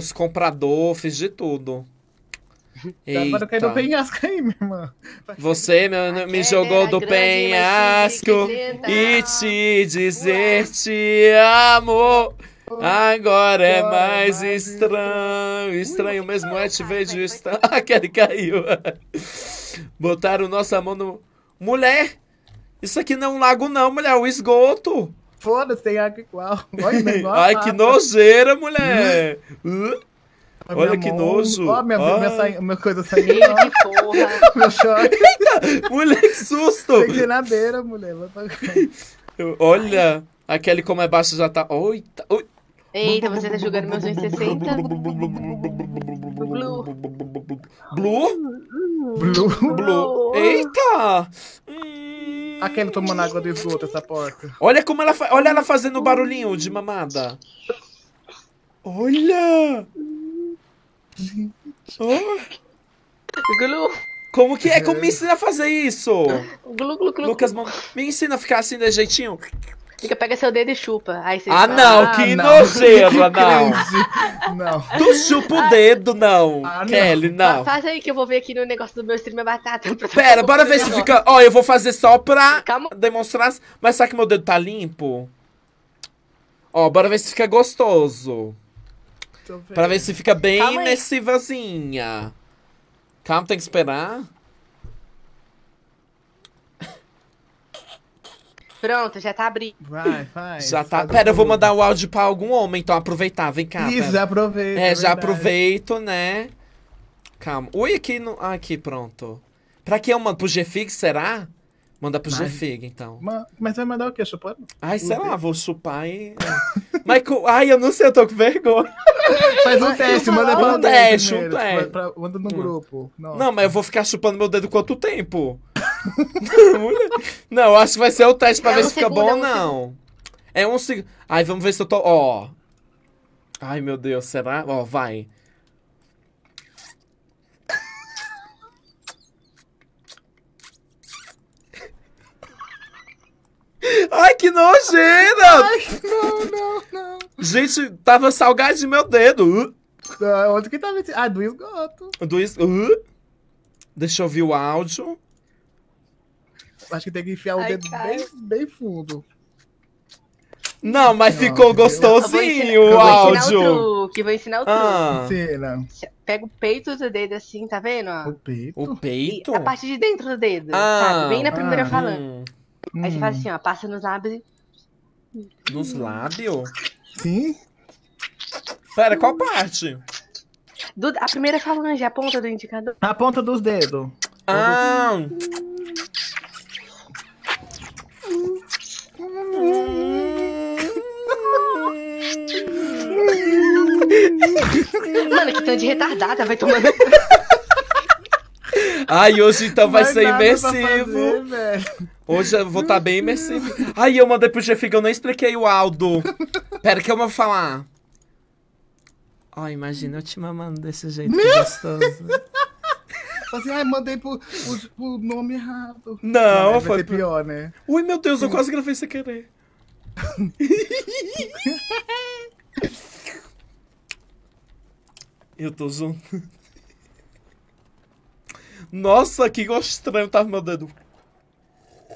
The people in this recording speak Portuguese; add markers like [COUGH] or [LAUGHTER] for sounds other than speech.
os compradores, fiz de tudo. Tá, Eita. Agora caiu do penhasco aí, minha irmã. Você meu, me é, jogou né, do penhasco né, e te dizer Ué. te amo. Agora é mais estranho. Estranho mesmo é te ver de estranho. [LAUGHS] Ah, aquele caiu. Botaram nossa mão no. Mulher! Isso aqui não é um lago, não, mulher, é um esgoto. Foda-se, tem água igual. [LAUGHS] Olha, negócio. Ai, que nojeira, mulher! Olha que mão, nojo. Ó, minha, ó. Minha, minha, minha coisa saindo. Ó. porra. Meu choque. [LAUGHS] Eita, mulher, que susto. na beira, mulher. Olha, Ai. a Kelly como é baixo já tá... Oita, oi. Eita, você tá jogando meus 160? Blue. Blue? Blue. Blue. Eita! Aquele ah, tomando água do esgoto, essa porca. Olha como ela, olha ela fazendo barulhinho de mamada. Olha! Oh. Como que é? Como me ensina a fazer isso? Glu, glu, glu. Lucas, me ensina a ficar assim de jeitinho. Fica, pega seu dedo e chupa. Aí você ah, fala, não, ah, que não. [LAUGHS] não. não. Tu chupa o ah. dedo, não. Ah, Kelly, não. não. Faz aí que eu vou ver aqui no negócio do meu stream batata. [LAUGHS] Pera, bora ver se fica. Ó, eu vou fazer só pra Calma. demonstrar. Mas será que meu dedo tá limpo? Ó, bora ver se fica gostoso. Pra ver se fica bem nesse vasinha. Calma, tem que esperar. Pronto, já tá abrindo. Vai, [LAUGHS] vai. Já tá-, tá. Pera, eu vou mandar o áudio pra algum homem, então aproveitar. Vem cá. Isso, pera. já aproveita. É, é já aproveito, né? Calma. ui aqui no. Ah, aqui, pronto. Pra que eu mando? Pro GFIG, será? Manda pro GFIG, então. Mas, vai mandar o quê? Chupando? Ai, sei lá, vou chupar e. [LAUGHS] Michael, ai, eu não sei, eu tô com vergonha. [LAUGHS] Faz um teste, manda pra um teste, um tipo, teste. Manda no hum. grupo. Não, mas eu vou ficar chupando meu dedo quanto tempo? não, acho que vai ser o teste pra é ver um se segundo, fica bom ou é um não. Segundo. É um segundo. Ai, vamos ver se eu tô. Ó. Ai, meu Deus, será? Ó, vai. Ai, que nojeira! Ai, não, não, não. Gente, tava salgado de meu dedo. Uh. Ah, onde que tava esse? Ah, do esgoto. Do esgoto. Uh. Deixa eu ouvir o áudio acho que tem que enfiar o Ai, dedo bem, bem, fundo. Não, mas ficou gostosinho o áudio. Vou que vou ensinar o truque. Ah. Pega o peito do dedo assim, tá vendo? O peito? O peito? E a parte de dentro do dedo, ah, sabe? Bem na primeira ah, falando. Hum. Aí você faz assim, ó, passa nos lábios Nos lábios? Sim. Pera, qual parte? Do, a primeira falange, a ponta do indicador. A ponta dos dedos. Ah! Do... Mano, que tanto de retardada, vai tomando. [LAUGHS] Ai, hoje então vai, ser imersivo. Fazer, hoje eu vou estar tá bem imersivo. Ai, eu mandei pro que eu nem expliquei o Aldo. Pera, que eu vou falar. Ó, oh, imagina eu te mamando desse jeito gostoso. assim, ai, mandei pro, pro, pro, nome errado. Não, Não foi pior, né? Ui, meu Deus, eu quase gravei sem querer. [LAUGHS] Eu tô zoando. Nossa, que gosto estranho tava tá meu dedo.